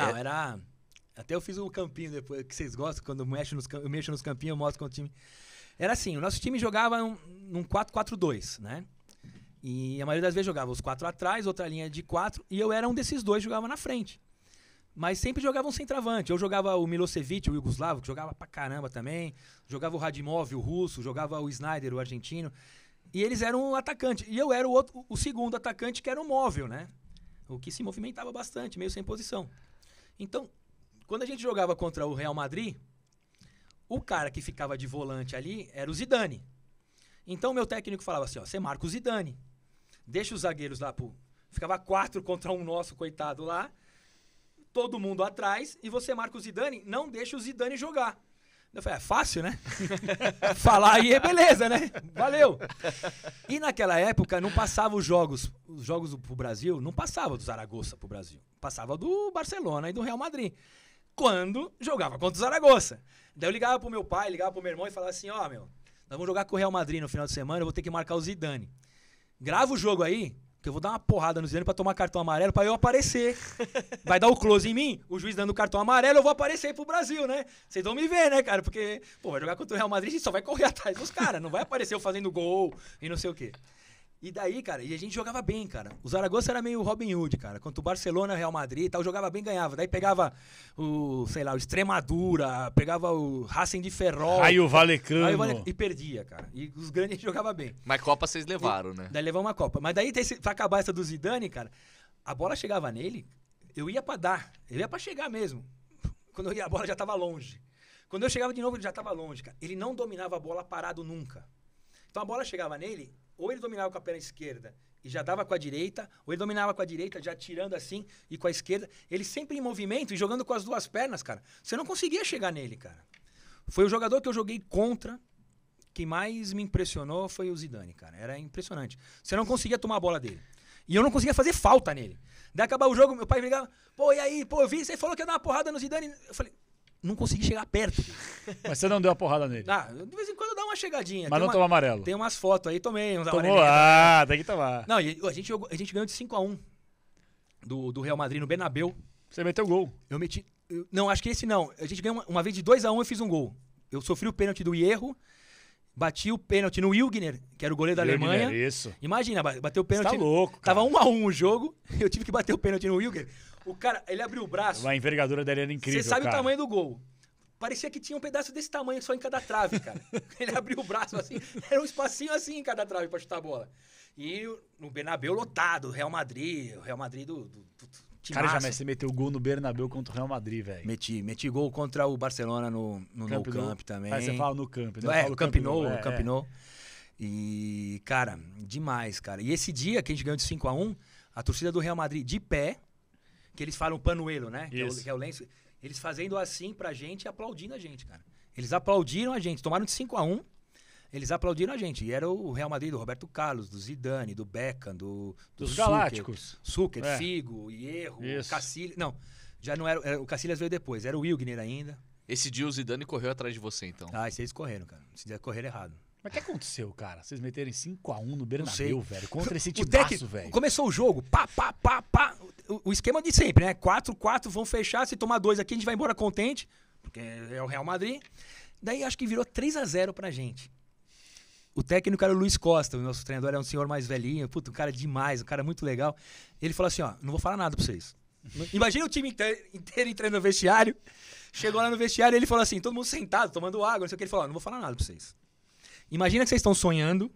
É. Não, é... era. Até eu fiz um campinho depois, que vocês gostam, quando eu mexo nos, eu mexo nos campinhos, eu mostro com o time. Era assim, o nosso time jogava num, 4-4-2, né? E a maioria das vezes jogava os quatro atrás, outra linha de quatro, e eu era um desses dois, jogava na frente. Mas sempre jogava um centroavante. Eu jogava o Milosevic, o Yugoslavo, que jogava pra caramba também. Jogava o Radimov, o russo, jogava o Snyder, o argentino. E eles eram o atacante. E eu era o, outro, o segundo atacante, que era o móvel, né? O que se movimentava bastante, meio sem posição. Então, quando a gente jogava contra o Real Madrid, o cara que ficava de volante ali era o Zidane. Então, meu técnico falava assim: ó, você marca o Zidane, deixa os zagueiros lá pro. Ficava quatro contra um nosso, coitado lá. Todo mundo atrás, e você marca o Zidane, não deixa o Zidane jogar. Eu falei, é fácil, né? Falar aí é beleza, né? Valeu. E naquela época não passava os jogos, os jogos pro Brasil, não passava do Zaragoza pro Brasil. Passava do Barcelona e do Real Madrid. Quando jogava contra o Zaragoza. Daí eu ligava pro meu pai, ligava pro meu irmão e falava assim, ó, oh, meu, nós vamos jogar com o Real Madrid no final de semana, eu vou ter que marcar o Zidane. Grava o jogo aí, eu vou dar uma porrada no Zidane para tomar cartão amarelo para eu aparecer. Vai dar o close em mim, o juiz dando cartão amarelo, eu vou aparecer pro Brasil, né? Vocês vão me ver, né, cara? Porque, pô, vai jogar contra o Real Madrid, a gente só vai correr atrás dos caras, não vai aparecer eu fazendo gol e não sei o quê. E daí, cara, e a gente jogava bem, cara. O Zaragoza era meio Robin Hood, cara. Quanto o Barcelona, Real Madrid e tal, jogava bem, ganhava. Daí pegava o, sei lá, o Extremadura, pegava o Racing de Ferrol. Aí o Valecano. Aí E perdia, cara. E os grandes jogava bem. Mas Copa vocês levaram, e, né? Daí levamos uma Copa. Mas daí, pra acabar essa do Zidane, cara, a bola chegava nele, eu ia pra dar. Ele ia pra chegar mesmo. Quando eu ia, a bola já tava longe. Quando eu chegava de novo, ele já tava longe, cara. Ele não dominava a bola parado nunca. Então a bola chegava nele, ou ele dominava com a perna esquerda e já dava com a direita, ou ele dominava com a direita, já tirando assim e com a esquerda. Ele sempre em movimento e jogando com as duas pernas, cara. Você não conseguia chegar nele, cara. Foi o jogador que eu joguei contra. que mais me impressionou foi o Zidane, cara. Era impressionante. Você não conseguia tomar a bola dele. E eu não conseguia fazer falta nele. Daí acabar o jogo, meu pai brigava. Pô, e aí? Pô, eu vi, você falou que ia dar uma porrada no Zidane. Eu falei, não consegui chegar perto. Mas você não deu a porrada nele? Ah, de vez em quando uma chegadinha. Mas não uma, tomou amarelo. Tem umas fotos aí, tomei. Uns Tomou? Né? Ah, tem que tomar. Não, a, gente jogou, a gente ganhou de 5x1 do, do Real Madrid no Benabeu. Você meteu gol. Eu meti. Eu, não, acho que esse não. A gente ganhou uma, uma vez de 2x1 eu fiz um gol. Eu sofri o pênalti do erro. Bati o pênalti no Wilgner, que era o goleiro da Wilgner, Alemanha. Isso. Imagina, bateu o pênalti. tá louco, cara. Tava 1 um a 1 um o jogo, eu tive que bater o pênalti no Wilgner. O cara, ele abriu o braço. A envergadura dele era incrível, Você sabe cara. o tamanho do gol. Parecia que tinha um pedaço desse tamanho só em cada trave, cara. Ele abriu o braço assim, era um espacinho assim em cada trave para chutar a bola. E no Bernabéu lotado, Real Madrid, o Real Madrid do, do, do, Cara, massa. já você meteu gol no Bernabéu contra o Real Madrid, velho. Meti, meti gol contra o Barcelona no, no Camp, no Camp também. Aí ah, você fala no Camp, né? É, o Camp Nou, é, Camp Nou. É. E, cara, demais, cara. E esse dia que a gente ganhou de 5 a 1 a torcida do Real Madrid de pé, que eles falam panuelo, né? É Isso. Que é o, que é o lenço eles fazendo assim pra gente e aplaudindo a gente, cara. Eles aplaudiram a gente, tomaram de 5 a 1 eles aplaudiram a gente. E era o Real Madrid do Roberto Carlos, do Zidane, do Beckham, do, do dos Galácticos. Zucker, é. Figo, Hierro, Cacilhas. Não, já não era, era O Cacilhas veio depois, era o Wilgner ainda. Esse dia o Zidane correu atrás de você, então. Ah, vocês correram, cara. Vocês correram errado. Mas o que aconteceu, cara? Vocês meterem 5x1 no Bernabéu, velho. Contra esse timaço, velho. Começou o jogo, pá, pá, pá, pá o esquema de sempre, né? 4, 4 vão fechar, se tomar dois aqui a gente vai embora contente, porque é o Real Madrid. Daí acho que virou 3 a 0 pra gente. O técnico era o Luiz Costa, o nosso treinador era um senhor mais velhinho, puto, um cara demais, um cara muito legal. Ele falou assim, ó, não vou falar nada pra vocês. Imagina o time inteiro, entrando no vestiário. Chegou lá no vestiário, ele falou assim, todo mundo sentado, tomando água, não sei o que. Ele falou, ó, não vou falar nada pra vocês. Imagina que vocês estão sonhando,